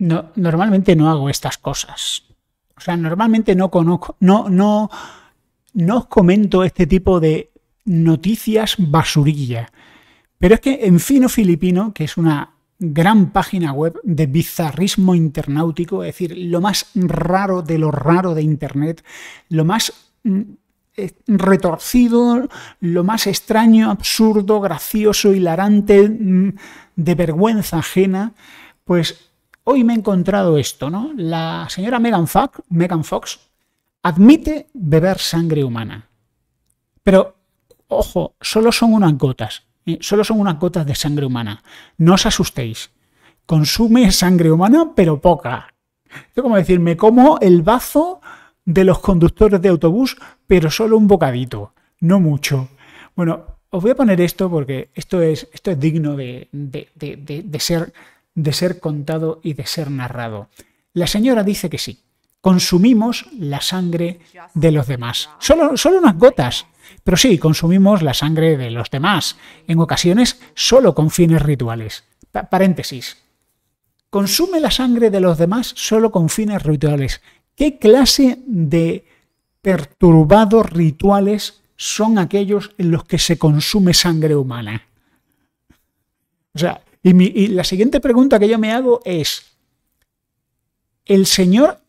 normalmente no hago estas cosas. O sea, normalmente no conozco, no, no, no comento este tipo de noticias basurilla. Pero es que en Fino Filipino, que es una gran página web de bizarrismo internautico, es decir, lo más raro de lo raro de Internet, lo más mm, eh, retorcido, lo más extraño, absurdo, gracioso, hilarante, mm, de vergüenza ajena, pues hoy me he encontrado esto, ¿no? La señora Megan Fox, admite beber sangre humana. Pero, ojo, solo son unas gotas, eh, solo son unas gotas de sangre humana. No os asustéis. Consume sangre humana, pero poca. Es como decir, me como el bazo de los conductores de autobús, pero solo un bocadito, no mucho. Bueno, os voy a poner esto porque esto es, esto es digno de, de, de ser de ser contado y de ser narrado? La señora dice que sí. Consumimos la sangre de los demás. Solo, solo unas gotas. Pero sí, consumimos la sangre de los demás. En ocasiones solo con fines rituales. paréntesis. Consume la sangre de los demás solo con fines rituales. ¿Qué clase de perturbados rituales son aquellos en los que se consume sangre humana? O sea, y, la siguiente pregunta que yo me hago es, ¿el Señor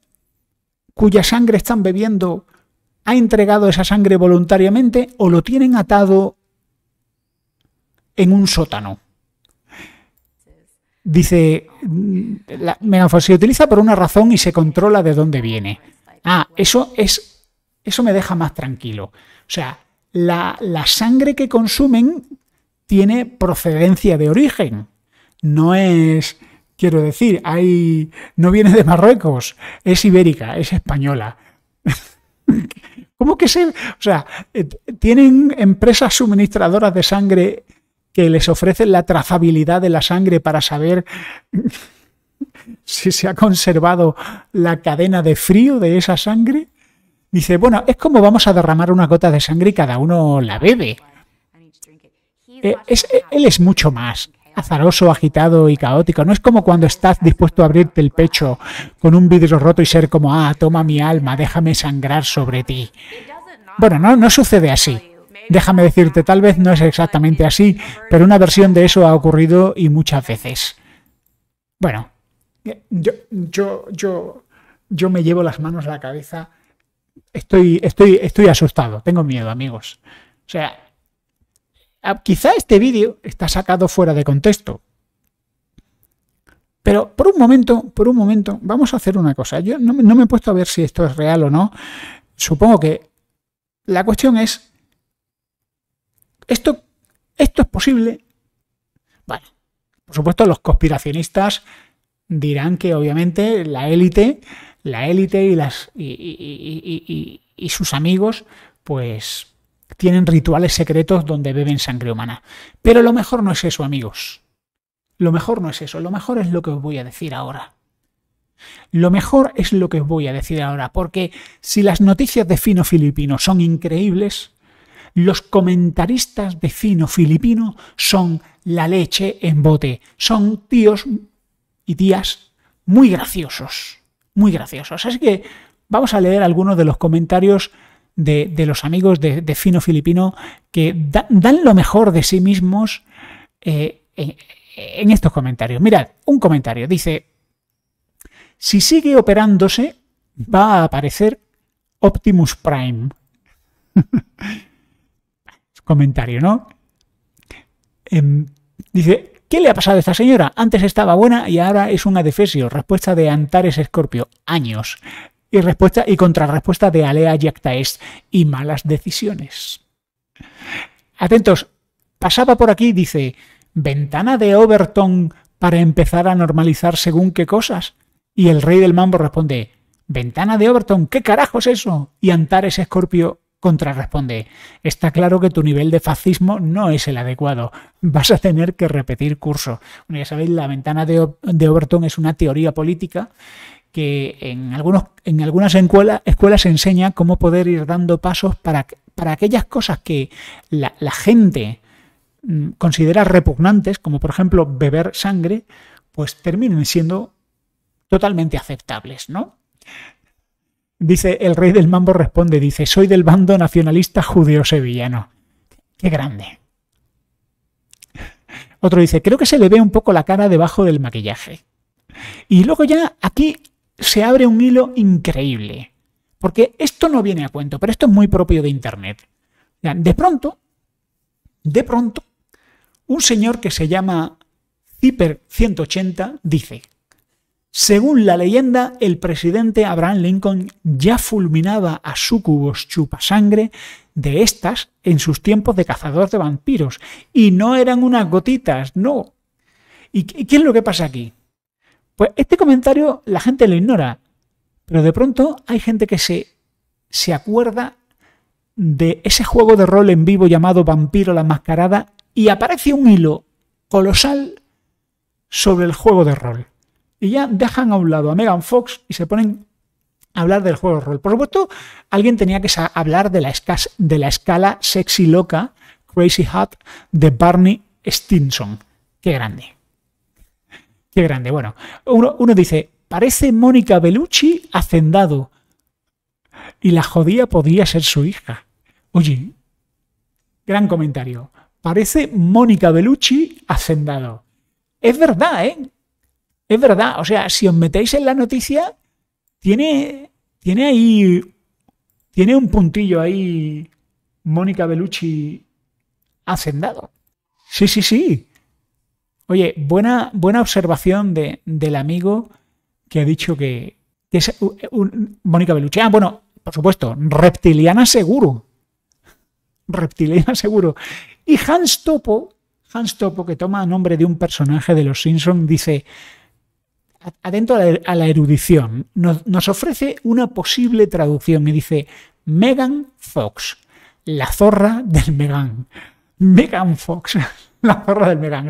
cuya sangre están bebiendo ha entregado esa sangre voluntariamente o lo tienen atado en un sótano? Dice, mm, la se utiliza por una razón y se controla de dónde viene. Ah, eso es, eso me deja más tranquilo. O sea, la sangre que consumen tiene procedencia de origen no es, quiero decir, hay, no viene de Marruecos, es ibérica, es española. ¿Cómo que se.? O sea, eh, ¿tienen empresas suministradoras de sangre que les ofrecen la trazabilidad de la sangre para saber si se ha conservado la cadena de frío de esa sangre? Dice, bueno, es como vamos a derramar una gota de sangre y cada uno la bebe. Eh, él es mucho más azaroso, agitado y caótico. No es como cuando estás dispuesto a abrirte el pecho con un vidrio roto y ser como, ah, toma mi alma, déjame sangrar sobre ti. Bueno, no, no sucede así. Déjame decirte, tal vez no es exactamente así, pero una versión de eso ha ocurrido y muchas veces. Bueno, yo, yo, yo, yo me llevo las manos a la cabeza. Estoy, estoy, estoy asustado, tengo miedo, amigos. O sea, Ah, quizá este vídeo está sacado fuera de contexto. Pero por un momento, por un momento, vamos a hacer una cosa. Yo no, me he puesto a ver si esto es real o no. Supongo que la cuestión es, ¿esto, esto es posible? Bueno, por supuesto los conspiracionistas dirán que obviamente la élite, la élite y, las, y sus amigos, pues tienen rituales secretos donde beben sangre humana. Pero lo mejor no es eso, amigos. Lo mejor no es eso, lo mejor es lo que os voy a decir ahora. Lo mejor es lo que os voy a decir ahora, porque si las noticias de Fino Filipino son increíbles, los comentaristas de Fino Filipino son la leche en bote. Son tíos y tías muy graciosos, muy graciosos. Así que vamos a leer algunos de los comentarios de, los amigos de, Fino Filipino que dan lo mejor de sí mismos eh, en, estos comentarios. Mirad, un comentario dice, si sigue operándose, va a aparecer Optimus Prime. comentario, ¿no? Em, dice, ¿qué le ha pasado a esta señora? Antes estaba buena y ahora es un adefesio. Respuesta de Antares Escorpio. Años y respuesta y contrarrespuesta de alea y y malas decisiones. Atentos, pasaba por aquí, dice, ventana de Overton para empezar a normalizar según qué cosas. Y el rey del mambo responde, ventana de Overton, ¿qué carajo es eso? Y Antares Escorpio contrarresponde, está claro que tu nivel de fascismo no es el adecuado, vas a tener que repetir curso. Bueno, ya sabéis, la ventana de Overton es una teoría política que en, algunos, en algunas escuelas, se enseña cómo poder ir dando pasos para, para aquellas cosas que la, gente mm, considera repugnantes, como por ejemplo beber sangre, pues terminen siendo totalmente aceptables, ¿no? Dice, el rey del mambo responde, dice, soy del bando nacionalista judío sevillano Qué grande. Otro dice, creo que se le ve un poco la cara debajo del maquillaje. Y luego ya aquí se abre un hilo increíble. Porque esto no viene a cuento, pero esto es muy propio de Internet. De pronto, de pronto, un señor que se llama Zipper180 dice, según la leyenda, el presidente Abraham Lincoln ya fulminaba a sucubos chupasangre de estas en sus tiempos de cazador de vampiros. Y no eran unas gotitas, no. ¿Y qué es lo que pasa aquí? Pues este comentario la gente lo ignora, pero de pronto hay gente que se, acuerda de ese juego de rol en vivo llamado Vampiro la Mascarada y aparece un hilo colosal sobre el juego de rol. Y ya dejan a un lado a Megan Fox y se ponen a hablar del juego de rol. Por supuesto, alguien tenía que hablar de la, de la escala sexy loca, Crazy Hot, de Barney Stinson. Qué grande. Qué grande. Bueno, uno, dice, parece Mónica Belucci hacendado. Y la jodía podría ser su hija. Oye, gran comentario. Parece Mónica Belucci hacendado. Es verdad, ¿eh? Es verdad. O sea, si os metéis en la noticia, tiene, tiene ahí. Tiene un puntillo ahí. Mónica Belucci hacendado. Sí, sí, sí. Oye, buena, buena observación del amigo que ha dicho que, es Mónica Beluche. Ah, bueno, por supuesto, reptiliana seguro. reptiliana seguro. Y Hans Topo, Hans Topo, que toma nombre de un personaje de los Simpsons, dice, atento a la, erudición, nos, nos ofrece una posible traducción y dice, Megan Fox, la zorra del Megan. Megan Fox, la zorra del Megan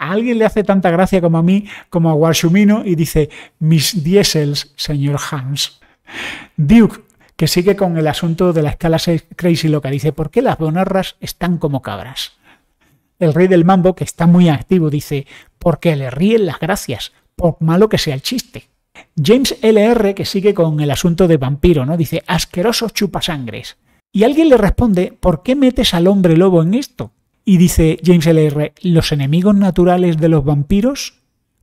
alguien le hace tanta gracia como a mí, como a Warshumino, y dice, mis diesels, señor Hans. Duke, que sigue con el asunto de la escala 6 Crazy Loca, dice, ¿por qué las bonarras están como cabras? El rey del mambo, que está muy activo, dice, porque le ríen las gracias, por malo que sea el chiste. James LR, que sigue con el asunto de vampiro, ¿no? Dice, asquerosos chupasangres. Y alguien le responde, ¿por qué metes al hombre lobo en esto? Y dice James L.R., los enemigos naturales de los vampiros,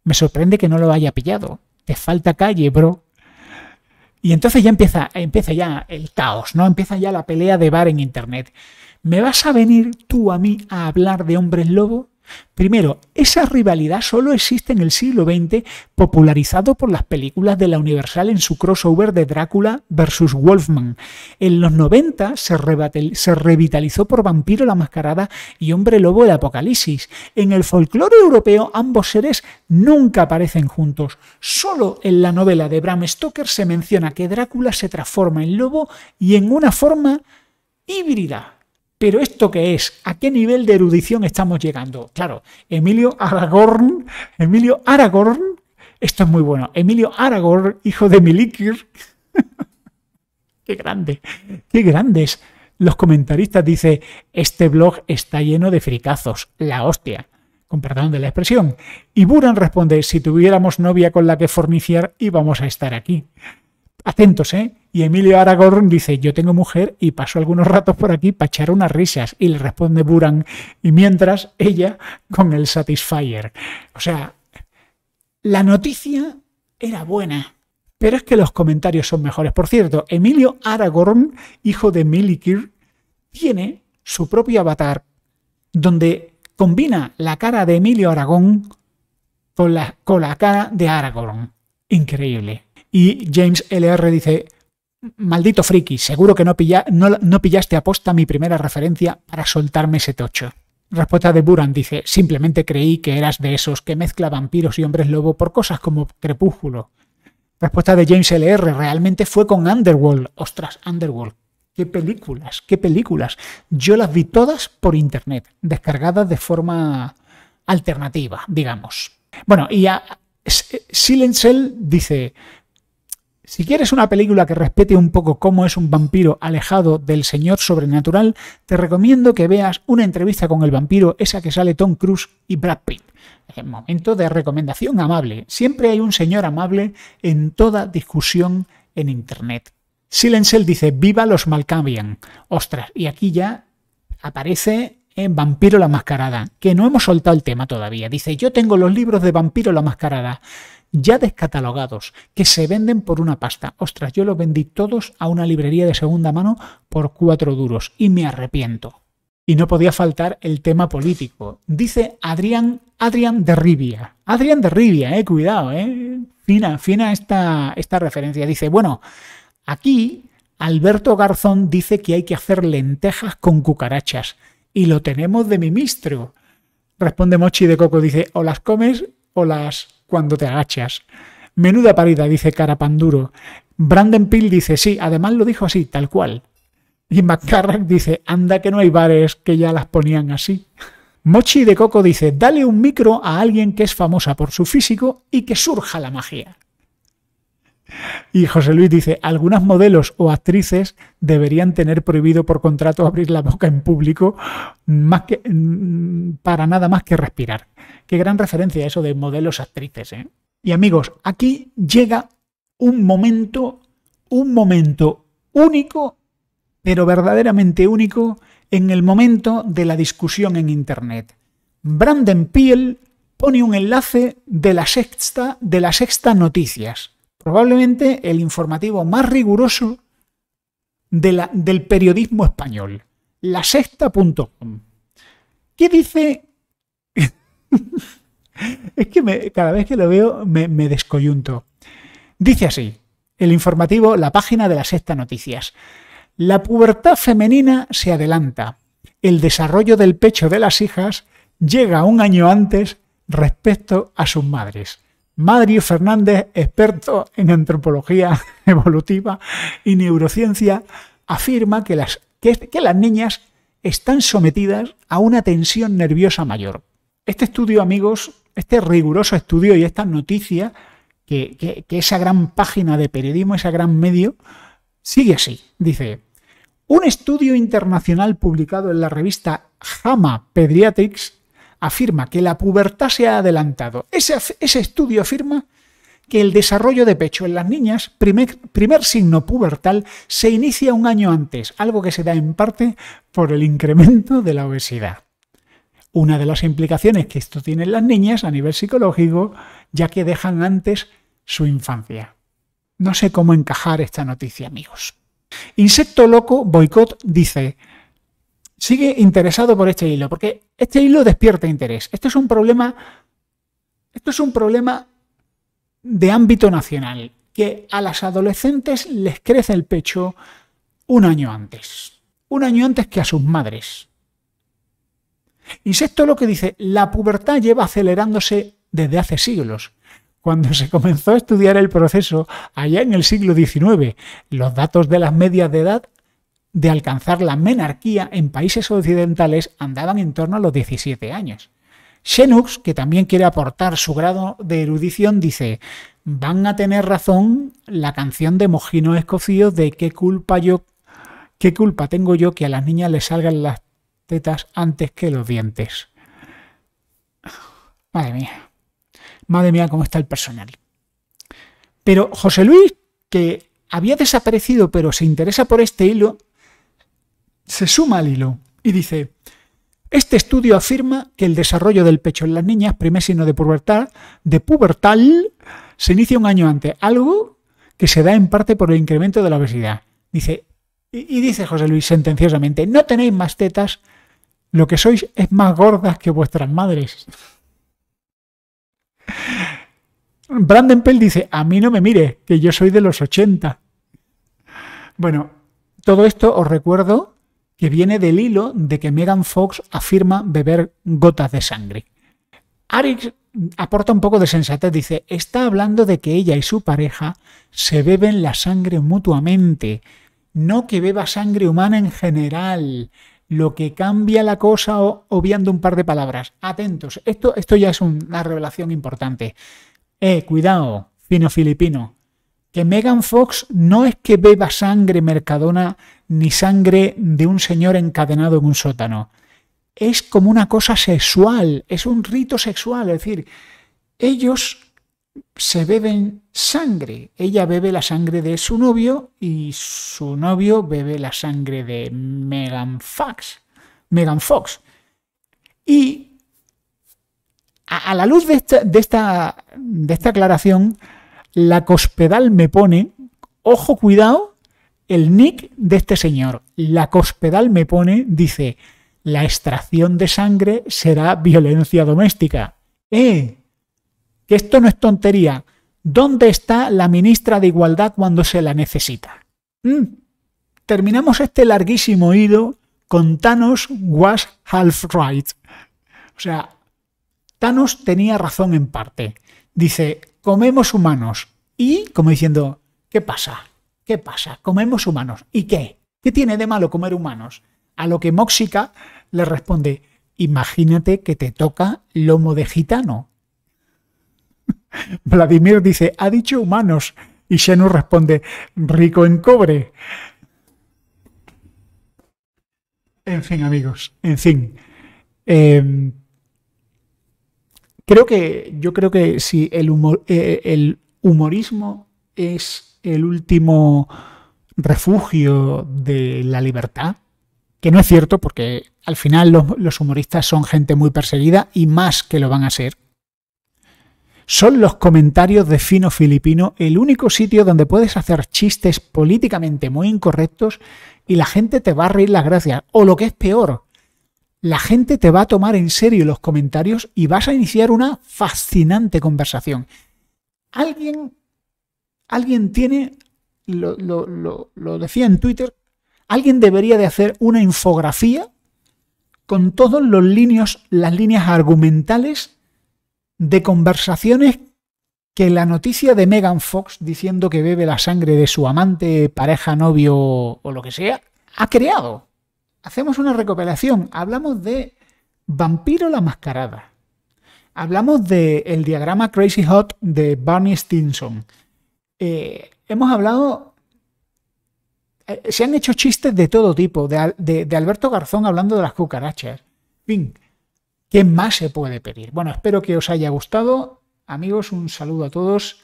me sorprende que no lo haya pillado. Te falta calle, bro. Y entonces ya empieza, empieza ya el caos, ¿no? Empieza ya la pelea de bar en internet. ¿Me vas a venir tú a mí a hablar de hombres lobo? Primero, esa rivalidad solo existe en el siglo XX, popularizado por las películas de la Universal en su crossover de Drácula versus Wolfman. En los 90 se, revitalizó por Vampiro la Mascarada y Hombre Lobo de Apocalipsis. En el folclore europeo ambos seres nunca aparecen juntos. Solo en la novela de Bram Stoker se menciona que Drácula se transforma en lobo y en una forma híbrida pero ¿esto qué es? ¿A qué nivel de erudición estamos llegando? Claro, Emilio Aragorn, Emilio Aragorn, esto es muy bueno, Emilio Aragorn, hijo de Milikir, qué grande, qué grandes. Los comentaristas dicen, este blog está lleno de fricazos, la hostia, con perdón de la expresión. Y Buran responde, si tuviéramos novia con la que forniciar, íbamos a estar aquí. Atentos, ¿eh? Y Emilio Aragorn dice, yo tengo mujer y paso algunos ratos por aquí para echar unas risas. Y le responde Buran, y mientras ella con el Satisfyer. O sea, la noticia era buena, pero es que los comentarios son mejores. Por cierto, Emilio Aragorn, hijo de Milikir, tiene su propio avatar donde combina la cara de Emilio Aragón con la, con la cara de Aragorn. Increíble. Y James LR dice, Maldito friki, seguro que no, pilla, no, pillaste aposta mi primera referencia para soltarme ese tocho. Respuesta de Buran dice, simplemente creí que eras de esos que mezcla vampiros y hombres lobo por cosas como Crepúsculo. Respuesta de James LR, realmente fue con Underworld. Ostras, Underworld. Qué películas, qué películas. Yo las vi todas por internet, descargadas de forma alternativa, digamos. Bueno, y a, Silencel dice, si quieres una película que respete un poco cómo es un vampiro alejado del señor sobrenatural, te recomiendo que veas una entrevista con el vampiro, esa que sale Tom Cruise y Brad Pitt. momento de recomendación amable. Siempre hay un señor amable en toda discusión en Internet. Silencio dice, viva los Malkavian. Ostras, y aquí ya aparece Vampiro la Mascarada, que no hemos soltado el tema todavía. Dice, yo tengo los libros de Vampiro la Mascarada ya descatalogados, que se venden por una pasta. Ostras, yo los vendí todos a una librería de segunda mano por cuatro duros y me arrepiento. Y no podía faltar el tema político. Dice Adrián, Adrián de Ribia, Adrián de Ribia, eh, cuidado, eh. Fina, fina esta, esta referencia. Dice, bueno, aquí Alberto Garzón dice que hay que hacer lentejas con cucarachas y lo tenemos de ministro. Responde Mochi de Coco, dice, o las comes o las cuando te agachas. Menuda parida, dice Carapanduro. Brandon Peel dice, sí, además lo dijo así, tal cual. Y McCarrack dice, anda que no hay bares que ya las ponían así. Mochi de Coco dice, dale un micro a alguien que es famosa por su físico y que surja la magia. Y José Luis dice, algunas modelos o actrices deberían tener prohibido por contrato abrir la boca en público mm, para nada más que respirar. Qué gran referencia eso de modelos actrices. ¿eh? Y amigos, aquí llega un momento, un momento único, pero verdaderamente único, en el momento de la discusión en Internet. Brandon Peel pone un enlace de la sexta, de las sexta noticias probablemente el informativo más riguroso del periodismo español, la sexta.com. ¿Qué dice? es que cada vez que lo veo me, me descoyunto. Dice así, el informativo, la página de la sexta noticias. La pubertad femenina se adelanta. El desarrollo del pecho de las hijas llega un año antes respecto a sus madres. Madri Fernández, experto en antropología evolutiva y neurociencia, afirma que las, que, las niñas están sometidas a una tensión nerviosa mayor. Este estudio, amigos, este riguroso estudio y esta noticia, que, que, esa gran página de periodismo, ese gran medio, sigue así. Dice, un estudio internacional publicado en la revista JAMA Pediatrics afirma que la pubertad se ha adelantado. Ese, estudio afirma que el desarrollo de pecho en las niñas, primer, primer, signo pubertal, se inicia un año antes, algo que se da en parte por el incremento de la obesidad. Una de las implicaciones que esto tiene en las niñas a nivel psicológico, ya que dejan antes su infancia. No sé cómo encajar esta noticia, amigos. Insecto Loco Boicot dice, sigue interesado por este hilo, porque este hilo despierta interés. Esto es un problema. Esto es un problema de ámbito nacional, que a las adolescentes les crece el pecho un año antes. Un año antes que a sus madres. Y sexto lo que dice, la pubertad lleva acelerándose desde hace siglos. Cuando se comenzó a estudiar el proceso, allá en el siglo XIX, los datos de las medias de edad de alcanzar la menarquía en países occidentales andaban en torno a los 17 años. Xenux, que también quiere aportar su grado de erudición, dice, van a tener razón la canción de Mojino Escocío de qué culpa yo, qué culpa tengo yo que a las niñas les salgan las tetas antes que los dientes. Madre mía, madre mía cómo está el personal. Pero José Luis, que había desaparecido pero se interesa por este hilo, se suma al hilo y dice, este estudio afirma que el desarrollo del pecho en las niñas, primer signo de pubertad, de pubertal, se inicia un año antes, algo que se da en parte por el incremento de la obesidad. Dice, y, dice José Luis sentenciosamente, no tenéis más tetas, lo que sois es más gordas que vuestras madres. Branden Pell dice, a mí no me mire, que yo soy de los 80. Bueno, todo esto os recuerdo que viene del hilo de que Megan Fox afirma beber gotas de sangre. Arix aporta un poco de sensatez, dice, está hablando de que ella y su pareja se beben la sangre mutuamente, no que beba sangre humana en general, lo que cambia la cosa obviando un par de palabras. Atentos, esto, esto ya es una revelación importante. Eh, cuidado, fino filipino, que Megan Fox no es que beba sangre Mercadona ni sangre de un señor encadenado en un sótano. Es como una cosa sexual, es un rito sexual, es decir, ellos se beben sangre. Ella bebe la sangre de su novio y su novio bebe la sangre de Megan Fox. Megan Fox. Y a, la luz de esta, de esta, de esta aclaración, la cospedal me pone, ojo cuidado, el nick de este señor, la cospedal me pone, dice, la extracción de sangre será violencia doméstica. ¡Eh! Que esto no es tontería. ¿Dónde está la ministra de Igualdad cuando se la necesita? Mm. Terminamos este larguísimo hilo con Thanos was half right. O sea, Thanos tenía razón en parte dice, comemos humanos. Y, como diciendo, ¿qué pasa? ¿Qué pasa? Comemos humanos. ¿Y qué? ¿Qué tiene de malo comer humanos? A lo que Móxica le responde, imagínate que te toca lomo de gitano. Vladimir dice, ha dicho humanos. Y Shenu responde, rico en cobre. En fin, amigos, en fin. Em, Creo que, yo creo que si eh, el, humorismo es el último refugio de la libertad, que no es cierto porque al final los, los, humoristas son gente muy perseguida y más que lo van a ser. Son los comentarios de Fino Filipino el único sitio donde puedes hacer chistes políticamente muy incorrectos y la gente te va a reír las gracias. O lo que es peor, la gente te va a tomar en serio los comentarios y vas a iniciar una fascinante conversación. Alguien, alguien tiene, lo, lo decía en Twitter, alguien debería de hacer una infografía con todos los líneas, las líneas argumentales de conversaciones que la noticia de Megan Fox diciendo que bebe la sangre de su amante, pareja, novio o lo que sea, ha creado hacemos una recopilación. Hablamos de Vampiro la Mascarada. Hablamos del El diagrama Crazy Hot de Barney Stinson. Eh, hemos hablado. Eh, se han hecho chistes de todo tipo, de, Alberto Garzón hablando de las cucarachas. Fin. ¿Qué más se puede pedir? Bueno, espero que os haya gustado. Amigos, un saludo a todos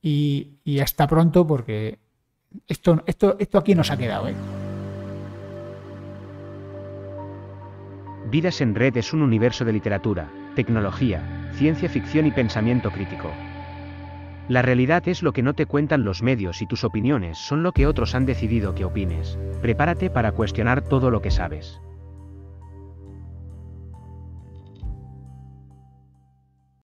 y, hasta pronto porque esto, esto, esto aquí nos ha quedado. ¿eh? Vidas en Red es un universo de literatura, tecnología, ciencia ficción y pensamiento crítico. La realidad es lo que no te cuentan los medios y tus opiniones son lo que otros han decidido que opines. Prepárate para cuestionar todo lo que sabes.